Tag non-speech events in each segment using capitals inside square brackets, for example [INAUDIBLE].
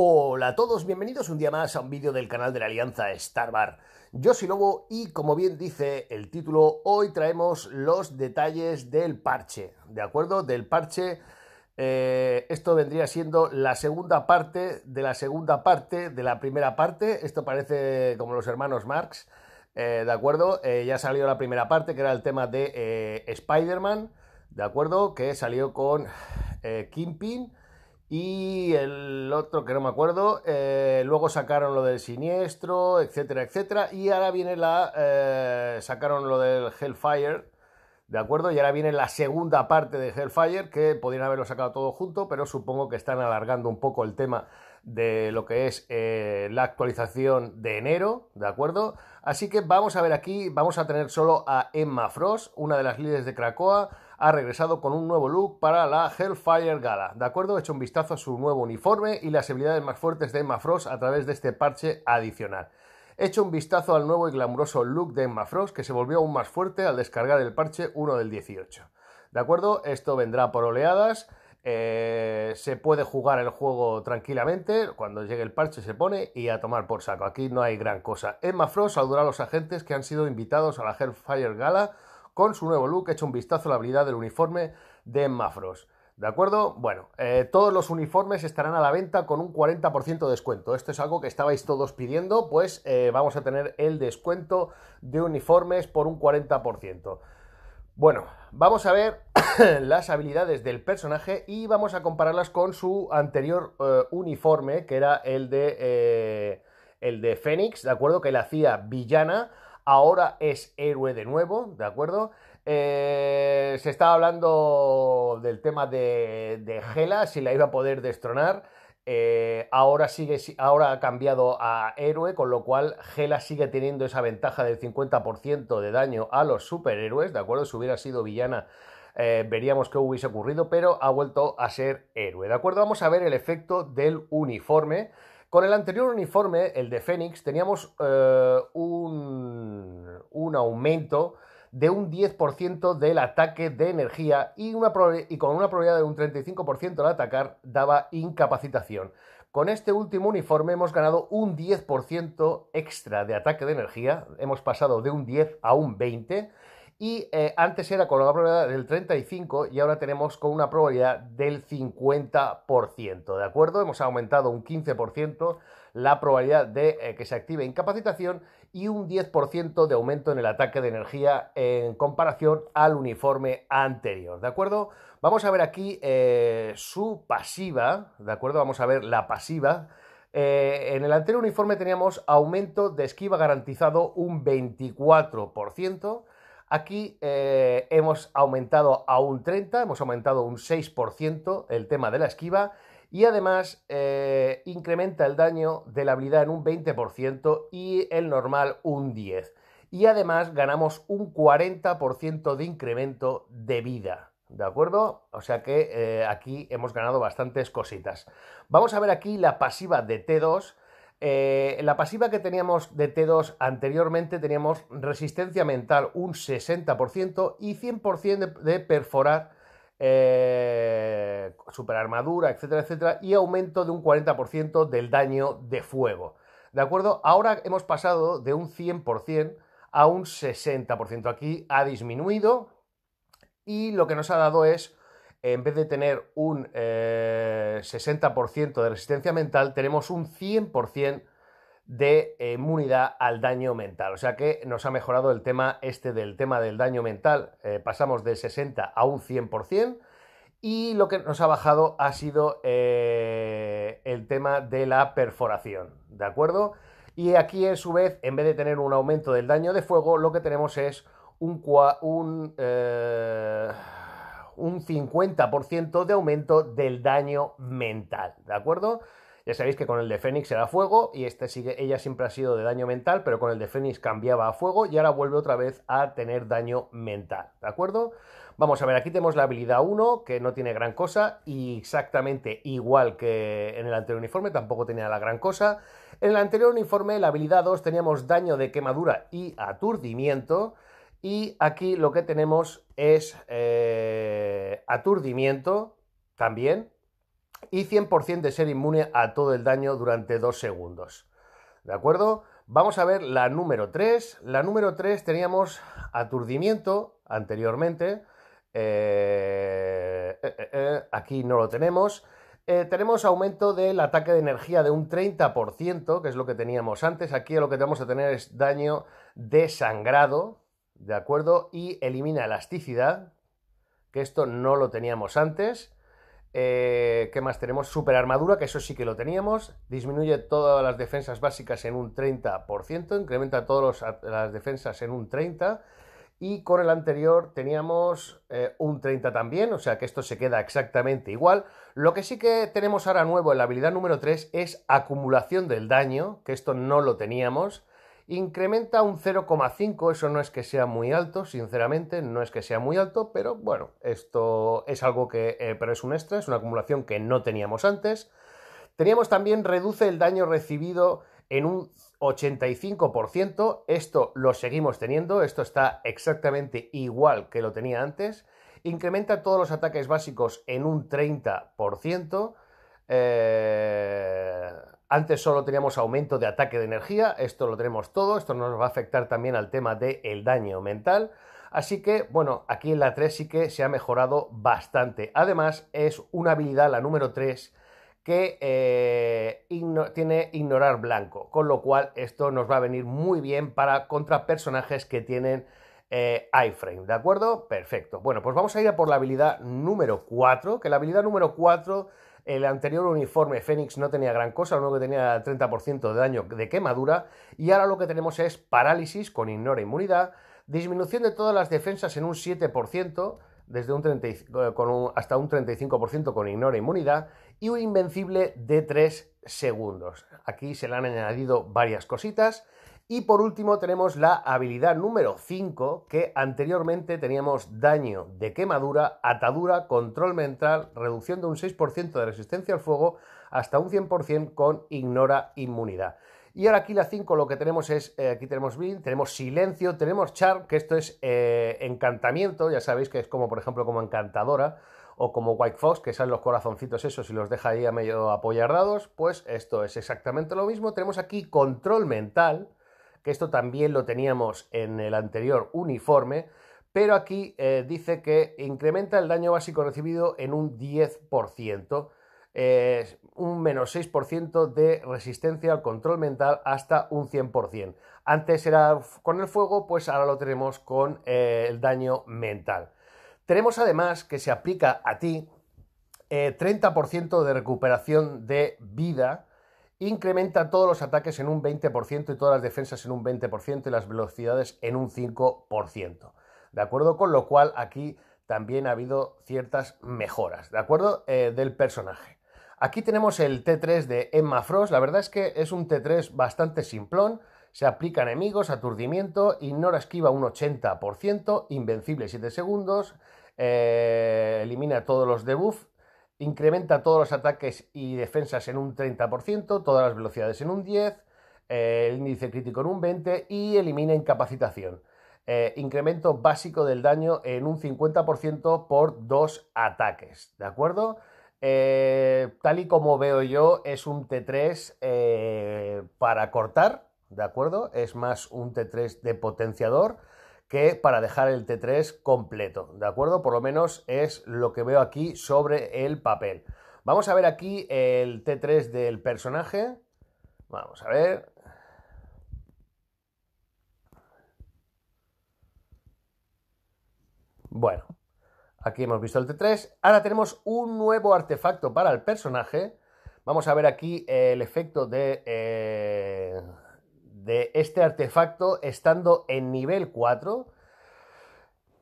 Hola a todos, bienvenidos un día más a un vídeo del canal de la Alianza Starbar. Yo soy Lobo y como bien dice el título, hoy traemos los detalles del parche, ¿de acuerdo? Del parche, eh, esto vendría siendo la segunda parte de la segunda parte de la primera parte, esto parece como los hermanos Marx, eh, ¿de acuerdo? Eh, ya salió la primera parte que era el tema de Spider-Man, ¿de acuerdo? Que salió con Kingpin y el otro que no me acuerdo, eh, luego sacaron lo del siniestro, etcétera, etcétera. Y ahora viene la. Eh, sacaron lo del Hellfire, ¿de acuerdo? Y ahora viene la segunda parte de Hellfire, que podrían haberlo sacado todo junto, pero supongo que están alargando un poco el tema de lo que es eh, la actualización de enero, ¿de acuerdo? Así que vamos a ver aquí, vamos a tener solo a Emma Frost, una de las líderes de Krakoa ha regresado con un nuevo look para la Hellfire Gala. De acuerdo, hecho un vistazo a su nuevo uniforme y las habilidades más fuertes de Emma Frost a través de este parche adicional. Hecho un vistazo al nuevo y glamuroso look de Emma Frost que se volvió aún más fuerte al descargar el parche 1 del 18. De acuerdo, esto vendrá por oleadas. Eh, se puede jugar el juego tranquilamente, cuando llegue el parche se pone y a tomar por saco. Aquí no hay gran cosa. Emma Frost saludará a los agentes que han sido invitados a la Hellfire Gala con su nuevo look, he hecho un vistazo a la habilidad del uniforme de Mafros. ¿De acuerdo? Bueno, eh, todos los uniformes estarán a la venta con un 40% de descuento. Esto es algo que estabais todos pidiendo, pues eh, vamos a tener el descuento de uniformes por un 40%. Bueno, vamos a ver [COUGHS] las habilidades del personaje y vamos a compararlas con su anterior eh, uniforme, que era el de, el de Fénix, ¿de acuerdo? Que le hacía villana ahora es héroe de nuevo, ¿de acuerdo? Eh, se estaba hablando del tema de, Gela, si la iba a poder destronar. Eh, ahora, sigue, ahora ha cambiado a héroe, con lo cual Gela sigue teniendo esa ventaja del 50% de daño a los superhéroes, ¿de acuerdo? Si hubiera sido villana, eh, veríamos qué hubiese ocurrido, pero ha vuelto a ser héroe, ¿de acuerdo? Vamos a ver el efecto del uniforme. Con el anterior uniforme, el de Fénix, teníamos un un aumento de un 10% del ataque de energía y, una y con una probabilidad de un 35% al atacar daba incapacitación. Con este último uniforme hemos ganado un 10% extra de ataque de energía, hemos pasado de un 10 a un 20 y eh, antes era con una probabilidad del 35 y ahora tenemos con una probabilidad del 50%, ¿de acuerdo? Hemos aumentado un 15% la probabilidad de eh, que se active incapacitación y un 10% de aumento en el ataque de energía en comparación al uniforme anterior, ¿de acuerdo? Vamos a ver aquí eh, su pasiva, ¿de acuerdo? Vamos a ver la pasiva. Eh, en el anterior uniforme teníamos aumento de esquiva garantizado un 24%. Aquí eh, hemos aumentado a un 30%, hemos aumentado un 6% el tema de la esquiva y además eh, incrementa el daño de la habilidad en un 20% y el normal un 10%. Y además ganamos un 40% de incremento de vida. ¿De acuerdo? O sea que eh, aquí hemos ganado bastantes cositas. Vamos a ver aquí la pasiva de T2. Eh, la pasiva que teníamos de T2 anteriormente teníamos resistencia mental un 60% y 100% de, de perforar Super eh, superarmadura, etcétera, etcétera, y aumento de un 40% del daño de fuego. ¿De acuerdo? Ahora hemos pasado de un 100% a un 60%. Aquí ha disminuido y lo que nos ha dado es, en vez de tener un 60% eh, de resistencia mental, tenemos un 100% de inmunidad al daño mental. O sea que nos ha mejorado el tema este del tema del daño mental. Eh, pasamos del 60 a un 100% y lo que nos ha bajado ha sido eh, el tema de la perforación. ¿De acuerdo? Y aquí, en su vez, en vez de tener un aumento del daño de fuego, lo que tenemos es un, un 50% eh, de aumento del daño mental. ¿De acuerdo? Ya sabéis que con el de Fénix era fuego y este sigue, ella siempre ha sido de daño mental, pero con el de Fénix cambiaba a fuego y ahora vuelve otra vez a tener daño mental, ¿de acuerdo? Vamos a ver, aquí tenemos la habilidad 1, que no tiene gran cosa, y exactamente igual que en el anterior uniforme, tampoco tenía la gran cosa. En el anterior uniforme, la habilidad 2, teníamos daño de quemadura y aturdimiento, y aquí lo que tenemos es eh, aturdimiento también, y 100% de ser inmune a todo el daño durante 2 segundos. ¿De acuerdo? Vamos a ver la número 3. La número 3 teníamos aturdimiento anteriormente. Eh, eh, eh, aquí no lo tenemos. tenemos aumento del ataque de energía de un 30%, que es lo que teníamos antes. Aquí lo que vamos a tener es daño desangrado, ¿de acuerdo? Y elimina elasticidad, que esto no lo teníamos antes. Eh, ¿Qué más tenemos? Super armadura, que eso sí que lo teníamos. Disminuye todas las defensas básicas en un 30%, incrementa todas las defensas en un 30%. Y con el anterior teníamos eh, un 30 también, o sea que esto se queda exactamente igual. Lo que sí que tenemos ahora nuevo en la habilidad número 3 es acumulación del daño, que esto no lo teníamos incrementa un 0,5, eso no es que sea muy alto, sinceramente, no es que sea muy alto, pero bueno, esto es algo que, eh, pero es un extra, es una acumulación que no teníamos antes. Teníamos también reduce el daño recibido en un 85%, esto lo seguimos teniendo, esto está exactamente igual que lo tenía antes, incrementa todos los ataques básicos en un 30%, eh antes solo teníamos aumento de ataque de energía, esto lo tenemos todo, esto nos va a afectar también al tema del el daño mental. Así que, bueno, aquí en la 3 sí que se ha mejorado bastante. Además, es una habilidad, la número 3, que eh, tiene ignorar blanco, con lo cual esto nos va a venir muy bien para contra personajes que tienen eh, iframe, ¿de acuerdo? Perfecto. Bueno, pues vamos a ir a por la habilidad número 4, que la habilidad número 4 el anterior uniforme Fénix no tenía gran cosa, lo único que tenía 30% de daño de quemadura. Y ahora lo que tenemos es parálisis con ignora inmunidad, disminución de todas las defensas en un 7%, desde eh, un hasta un 35% con ignora inmunidad y un invencible de 3 segundos. Aquí se le han añadido varias cositas. Y por último tenemos la habilidad número 5, que anteriormente teníamos daño de quemadura, atadura, control mental, reducción de un 6% de resistencia al fuego hasta un 100% con ignora inmunidad. Y ahora aquí la 5 lo que tenemos es, eh, aquí tenemos BIN, tenemos Silencio, tenemos CHAR, que esto es eh, encantamiento, ya sabéis que es como, por ejemplo, como encantadora, o como White Fox, que salen los corazoncitos esos y los deja ahí a medio apoyardados, pues esto es exactamente lo mismo. Tenemos aquí control mental, que esto también lo teníamos en el anterior uniforme, pero aquí eh, dice que incrementa el daño básico recibido en un 10%, eh, un menos 6% de resistencia al control mental hasta un 100%. Antes era con el fuego, pues ahora lo tenemos con eh, el daño mental. Tenemos además que se aplica a ti 30% de recuperación de vida incrementa todos los ataques en un 20% y todas las defensas en un 20% y las velocidades en un 5%. ¿De acuerdo? Con lo cual aquí también ha habido ciertas mejoras, ¿de acuerdo? Eh, del personaje. Aquí tenemos el T3 de Emma Frost. La verdad es que es un T3 bastante simplón. Se aplica enemigos, aturdimiento, ignora esquiva un 80%, invencible 7 segundos, eh, elimina todos los debuffs incrementa todos los ataques y defensas en un 30%, todas las velocidades en un 10%, eh, el índice crítico en un 20% y elimina incapacitación. Eh, incremento básico del daño en un 50% por dos ataques, ¿de acuerdo? Eh, tal y como veo yo, es un T3 para cortar, ¿de acuerdo? Es más un T3 de potenciador que para dejar el T3 completo, ¿de acuerdo? Por lo menos es lo que veo aquí sobre el papel. Vamos a ver aquí el T3 del personaje. Vamos a ver. Bueno, aquí hemos visto el T3. Ahora tenemos un nuevo artefacto para el personaje. Vamos a ver aquí el efecto de eh, de este artefacto estando en nivel 4.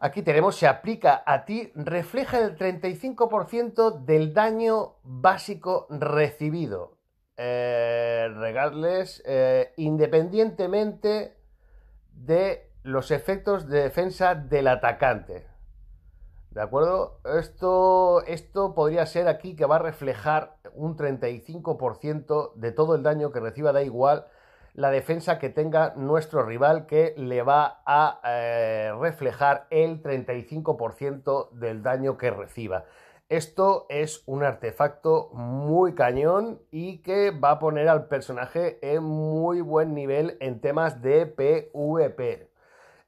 Aquí tenemos, se aplica a ti, refleja el 35% del daño básico recibido. Eh, regarles eh, independientemente de los efectos de defensa del atacante. ¿De acuerdo? Esto, esto podría ser aquí que va a reflejar un 35% de todo el daño que reciba, da igual la defensa que tenga nuestro rival que le va a eh, reflejar el 35% del daño que reciba. Esto es un artefacto muy cañón y que va a poner al personaje en muy buen nivel en temas de PvP.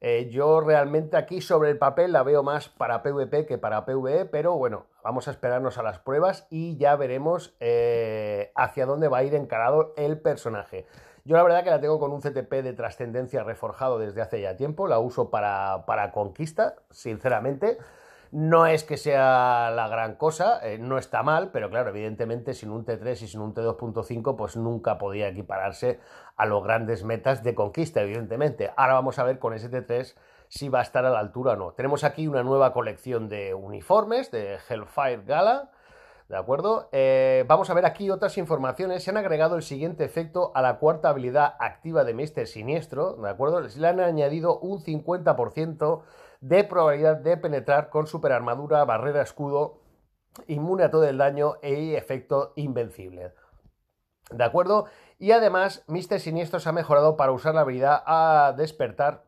Eh, yo realmente aquí sobre el papel la veo más para PvP que para PvE, pero bueno, vamos a esperarnos a las pruebas y ya veremos eh, hacia dónde va a ir encarado el personaje. Yo la verdad que la tengo con un CTP de trascendencia reforjado desde hace ya tiempo, la uso para, conquista, sinceramente. No es que sea la gran cosa, eh, no está mal, pero claro, evidentemente sin un T3 y sin un T2.5 pues nunca podía equipararse a los grandes metas de conquista, evidentemente. Ahora vamos a ver con ese T3 si va a estar a la altura o no. Tenemos aquí una nueva colección de uniformes de Hellfire Gala, ¿De acuerdo? Eh, vamos a ver aquí otras informaciones. Se han agregado el siguiente efecto a la cuarta habilidad activa de Mister Siniestro. ¿De acuerdo? Le han añadido un 50% de probabilidad de penetrar con superarmadura, barrera, escudo, inmune a todo el daño y e efecto invencible. ¿De acuerdo? Y además, Mister Siniestro se ha mejorado para usar la habilidad a despertar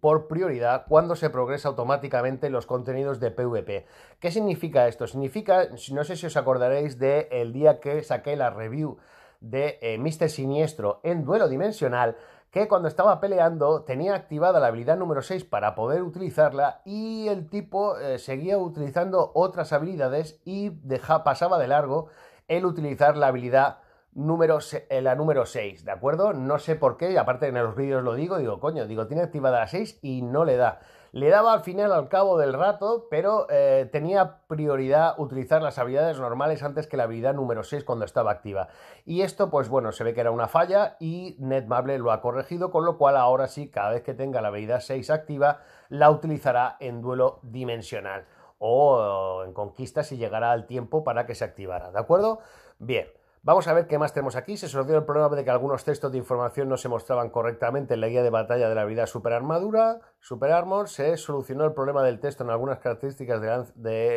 por prioridad cuando se progresa automáticamente los contenidos de PvP. ¿Qué significa esto? Significa, no sé si os acordaréis del día que saqué la review de Mr. Eh, mister Siniestro en duelo dimensional, que cuando estaba peleando tenía activada la habilidad número 6 para poder utilizarla y el tipo eh, seguía utilizando otras habilidades y pasaba de largo el utilizar la habilidad número, la número 6, ¿de acuerdo? No sé por qué, y aparte en los vídeos lo digo, digo, coño, digo, tiene activada la 6 y no le da. Le daba al final al cabo del rato, pero eh, tenía prioridad utilizar las habilidades normales antes que la habilidad número 6 cuando estaba activa. Y esto, pues bueno, se ve que era una falla y Netmable lo ha corregido, con lo cual ahora sí, cada vez que tenga la habilidad 6 activa, la utilizará en duelo dimensional o en conquista si llegará al tiempo para que se activara, ¿de acuerdo? Bien. Vamos a ver qué más tenemos aquí. Se solucionó el problema de que algunos textos de información no se mostraban correctamente en la guía de batalla de la habilidad Superarmadura, Superarmor. Se solucionó el problema del texto en algunas características de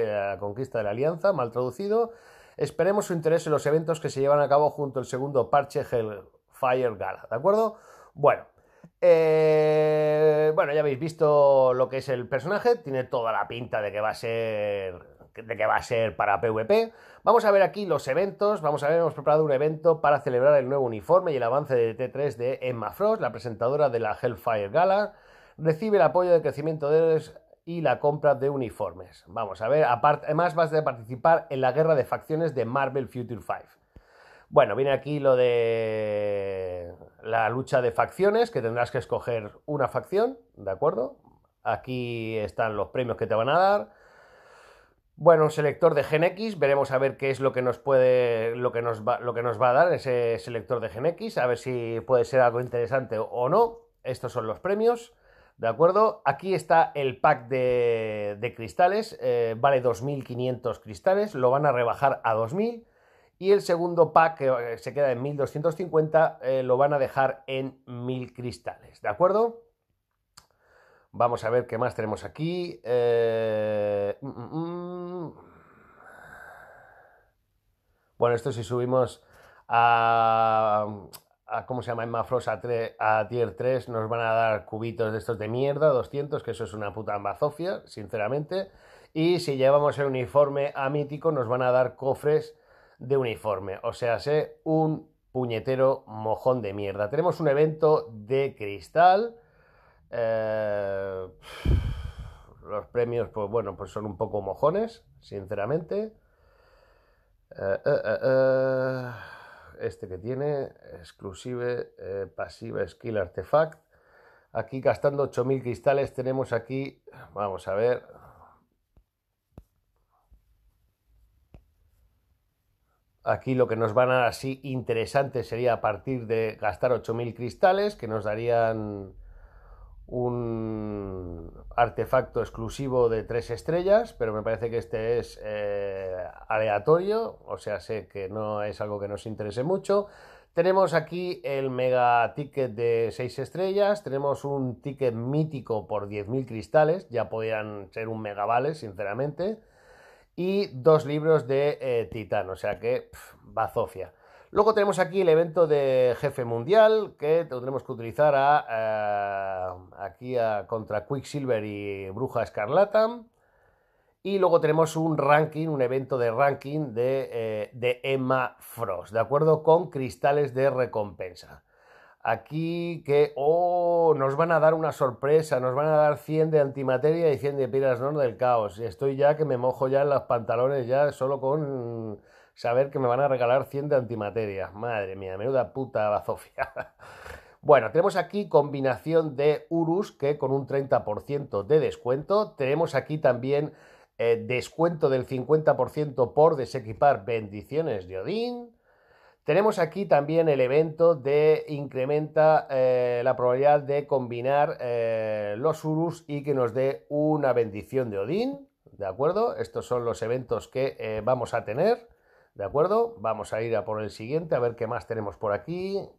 la, eh, conquista de la Alianza, mal traducido. Esperemos su interés en los eventos que se llevan a cabo junto al segundo parche Hellfire Gala, ¿de acuerdo? Bueno, eh, bueno, ya habéis visto lo que es el personaje, tiene toda la pinta de que va a ser de que va a ser para PvP. Vamos a ver aquí los eventos. Vamos a ver, hemos preparado un evento para celebrar el nuevo uniforme y el avance de T3 de Emma Frost, la presentadora de la Hellfire Gala. Recibe el apoyo de crecimiento de y la compra de uniformes. Vamos a ver, además vas a participar en la guerra de facciones de Marvel Future 5. Bueno, viene aquí lo de la lucha de facciones, que tendrás que escoger una facción, ¿de acuerdo? Aquí están los premios que te van a dar. Bueno, un selector de X, veremos a ver qué es lo que nos puede, lo que nos va, lo que nos va a dar ese selector de X, a ver si puede ser algo interesante o no. Estos son los premios, ¿de acuerdo? Aquí está el pack de, de cristales, eh, vale 2.500 cristales, lo van a rebajar a 2.000 y el segundo pack, que eh, se queda en 1.250, eh, lo van a dejar en 1.000 cristales, ¿de acuerdo? Vamos a ver qué más tenemos aquí. Eh, mm, mm, mm. Bueno, esto si subimos a, a ¿cómo se llama? En Mafrosa a, Tier 3 nos van a dar cubitos de estos de mierda, 200, que eso es una puta ambazofia, sinceramente. Y si llevamos el uniforme a Mítico nos van a dar cofres de uniforme. O sea, sé un puñetero mojón de mierda. Tenemos un evento de cristal eh, [SIGHS] los premios, pues bueno, pues son un poco mojones, sinceramente. Eh, eh, este que tiene, exclusive, pasiva, skill, artefact. Aquí gastando 8000 cristales tenemos aquí, vamos a ver. Aquí lo que nos van a dar así interesante sería a partir de gastar 8000 cristales, que nos darían un artefacto exclusivo de tres estrellas, pero me parece que este es eh, aleatorio, o sea, sé que no es algo que nos interese mucho. Tenemos aquí el mega ticket de 6 estrellas, tenemos un ticket mítico por 10.000 cristales, ya podían ser un megavale, sinceramente, y dos libros de eh, Titán, o sea que bazofia. Luego tenemos aquí el evento de jefe mundial, que tendremos que utilizar eh, aquí a, contra Quicksilver y Bruja Escarlata. Y luego tenemos un ranking, un evento de ranking eh, de, Emma Frost, de acuerdo con cristales de recompensa. Aquí que, oh, nos van a dar una sorpresa, nos van a dar 100 de antimateria y 100 de piras del caos. Estoy ya que me mojo ya en los pantalones, ya solo con saber que me van a regalar 100 de antimateria. Madre mía, menuda puta bazofia. [LAUGHS] Bueno, tenemos aquí combinación de URUS que con un 30% de descuento. Tenemos aquí también eh, descuento del 50% por desequipar bendiciones de Odín. Tenemos aquí también el evento de incrementa eh, la probabilidad de combinar eh, los Urus y que nos dé una bendición de Odín. ¿De acuerdo? Estos son los eventos que vamos a tener. ¿De acuerdo? Vamos a ir a por el siguiente, a ver qué más tenemos por aquí. Eh,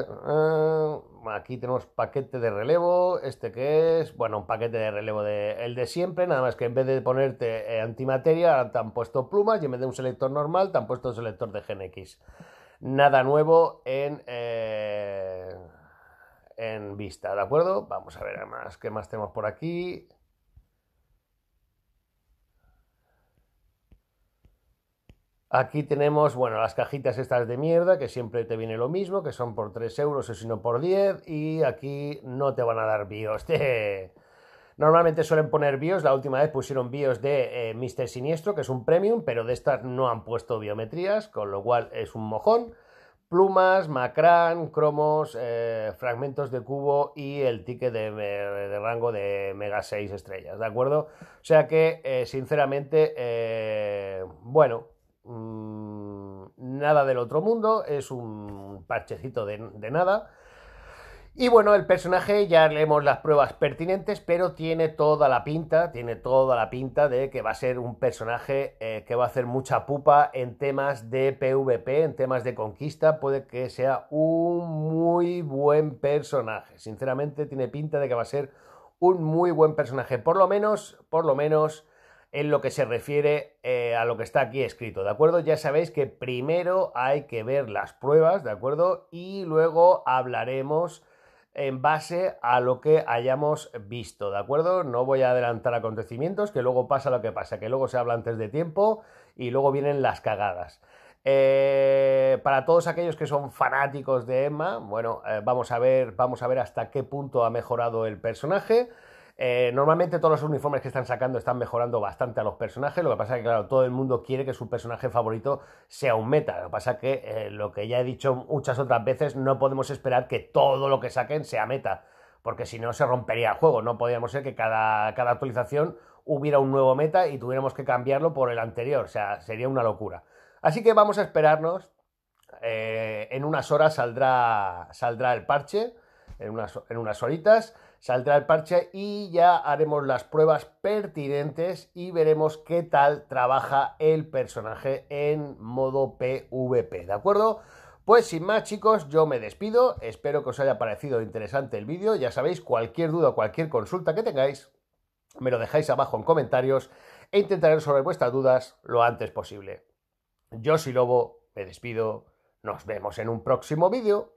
eh, aquí tenemos paquete de relevo. ¿Este que es? Bueno, un paquete de relevo de el de siempre. Nada más que en vez de ponerte eh, antimateria, te han puesto plumas y en vez de un selector normal, te han puesto un selector de GNX. Nada nuevo en, en vista, ¿de acuerdo? Vamos a ver más qué más tenemos por aquí. Aquí tenemos, bueno, las cajitas estas de mierda, que siempre te viene lo mismo, que son por 3 euros o si no por 10, y aquí no te van a dar BIOS. [LAUGHS] Normalmente suelen poner BIOS, la última vez pusieron BIOS de eh, Mr. Siniestro, que es un premium, pero de estas no han puesto biometrías, con lo cual es un mojón. Plumas, macrán, cromos, eh, fragmentos de cubo y el ticket de, eh, rango de Mega 6 estrellas, ¿de acuerdo? O sea que, sinceramente, bueno, Mm, nada del otro mundo, es un parchecito de, nada. Y bueno, el personaje ya leemos las pruebas pertinentes, pero tiene toda la pinta, tiene toda la pinta de que va a ser un personaje eh, que va a hacer mucha pupa en temas de PvP, en temas de conquista, puede que sea un muy buen personaje. Sinceramente tiene pinta de que va a ser un muy buen personaje, por lo menos, por lo menos en lo que se refiere eh, a lo que está aquí escrito, ¿de acuerdo? Ya sabéis que primero hay que ver las pruebas, ¿de acuerdo? Y luego hablaremos en base a lo que hayamos visto, ¿de acuerdo? No voy a adelantar acontecimientos, que luego pasa lo que pasa, que luego se habla antes de tiempo y luego vienen las cagadas. Eh, para todos aquellos que son fanáticos de Emma, bueno, eh, vamos, a ver, vamos a ver hasta qué punto ha mejorado el personaje. Eh, normalmente todos los uniformes que están sacando están mejorando bastante a los personajes. Lo que pasa es que, claro, todo el mundo quiere que su personaje favorito sea un meta. Lo que pasa es que, eh, lo que ya he dicho muchas otras veces, no podemos esperar que todo lo que saquen sea meta. Porque si no, se rompería el juego. No podíamos ser que cada, actualización hubiera un nuevo meta y tuviéramos que cambiarlo por el anterior. O sea, sería una locura. Así que vamos a esperarnos. Eh, en unas horas saldrá, saldrá el parche. En unas, en unas horitas saldrá el parche y ya haremos las pruebas pertinentes y veremos qué tal trabaja el personaje en modo PvP, ¿de acuerdo? Pues sin más chicos, yo me despido, espero que os haya parecido interesante el vídeo, ya sabéis, cualquier duda o cualquier consulta que tengáis, me lo dejáis abajo en comentarios e intentaré resolver vuestras dudas lo antes posible. Yo soy Lobo, me despido, nos vemos en un próximo vídeo.